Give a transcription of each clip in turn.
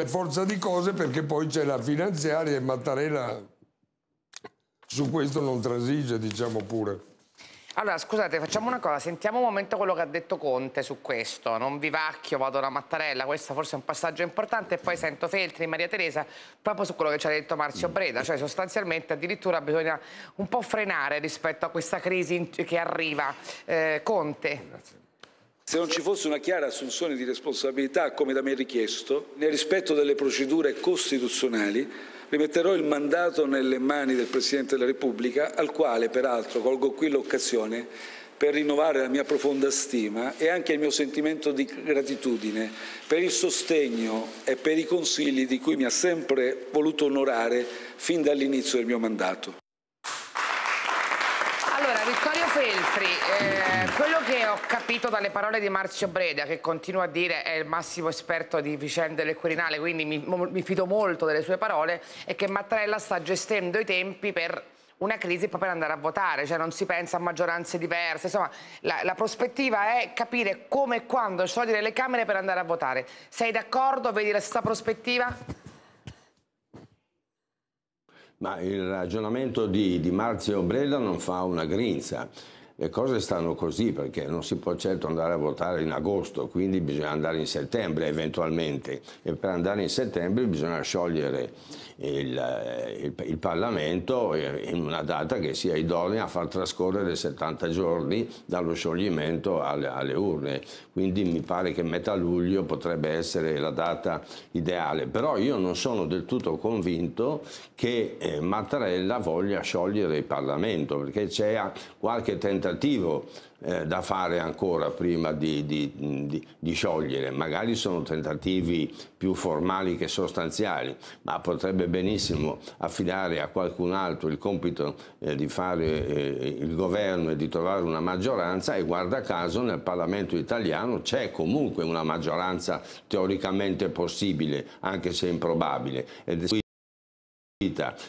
per forza di cose perché poi c'è la finanziaria e Mattarella su questo non trasige, diciamo pure. Allora, scusate, facciamo una cosa, sentiamo un momento quello che ha detto Conte su questo. Non vivacchio, vado da Mattarella, questo forse è un passaggio importante, e poi sento Feltri, Maria Teresa, proprio su quello che ci ha detto Marzio Breda, cioè sostanzialmente addirittura bisogna un po' frenare rispetto a questa crisi che arriva. Eh, Conte. Grazie. Se non ci fosse una chiara assunzione di responsabilità, come da me richiesto, nel rispetto delle procedure costituzionali, rimetterò il mandato nelle mani del Presidente della Repubblica, al quale peraltro colgo qui l'occasione per rinnovare la mia profonda stima e anche il mio sentimento di gratitudine per il sostegno e per i consigli di cui mi ha sempre voluto onorare fin dall'inizio del mio mandato. Allora, Vittorio Feltri, eh, quello che ho capito dalle parole di Marzio Breda, che continua a dire è il massimo esperto di vicende del Quirinale, quindi mi, mi fido molto delle sue parole, è che Mattarella sta gestendo i tempi per una crisi proprio per andare a votare, cioè non si pensa a maggioranze diverse, insomma la, la prospettiva è capire come e quando sciogliere le Camere per andare a votare. Sei d'accordo? Vedi la stessa prospettiva? Ma il ragionamento di, di Marzio Breda non fa una grinza. Le cose stanno così perché non si può certo andare a votare in agosto, quindi bisogna andare in settembre eventualmente e per andare in settembre bisogna sciogliere il, eh, il, il Parlamento in una data che sia idonea a far trascorrere 70 giorni dallo scioglimento alle, alle urne. Quindi mi pare che metà luglio potrebbe essere la data ideale, però io non sono del tutto convinto che eh, Mattarella voglia sciogliere il Parlamento perché c'è qualche tentativo tentativo eh, da fare ancora prima di, di, di, di, sciogliere, magari sono tentativi più formali che sostanziali, ma potrebbe benissimo affidare a qualcun altro il compito eh, di fare eh, il governo e di trovare una maggioranza e guarda caso nel Parlamento italiano c'è comunque una maggioranza teoricamente possibile, anche se improbabile.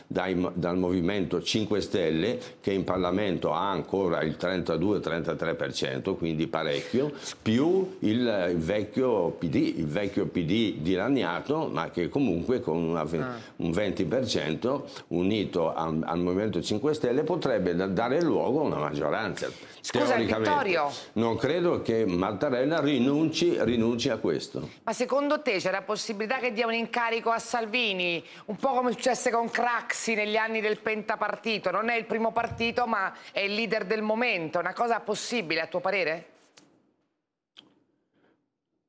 Dai, dal Movimento 5 Stelle che in Parlamento ha ancora il 32-33%, quindi parecchio, più il vecchio PD, il vecchio PD dilaniato ma che comunque con una, ah. un 20% unito a, al Movimento 5 Stelle potrebbe dare luogo a una maggioranza. Scusa Vittorio. Non credo che Mattarella rinunci, rinunci a questo. Ma secondo te c'è la possibilità che dia un incarico a Salvini, un po' come successe con con Craxi negli anni del pentapartito, non è il primo partito ma è il leader del momento, È una cosa possibile a tuo parere?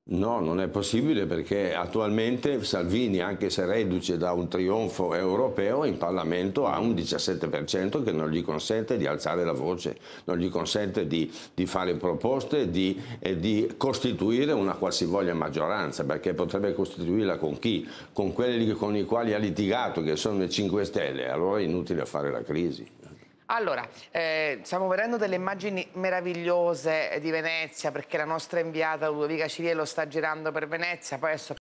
No, non è possibile perché attualmente Salvini, anche se reduce da un trionfo europeo, in Parlamento ha un 17% che non gli consente di alzare la voce, non gli consente di, di fare proposte di, e di costituire una qualsivoglia maggioranza, perché potrebbe costituirla con chi? Con quelli con i quali ha litigato, che sono le 5 Stelle, allora è inutile fare la crisi. Allora, eh, stiamo vedendo delle immagini meravigliose di Venezia perché la nostra inviata Ludovica Ciriello sta girando per Venezia, poi adesso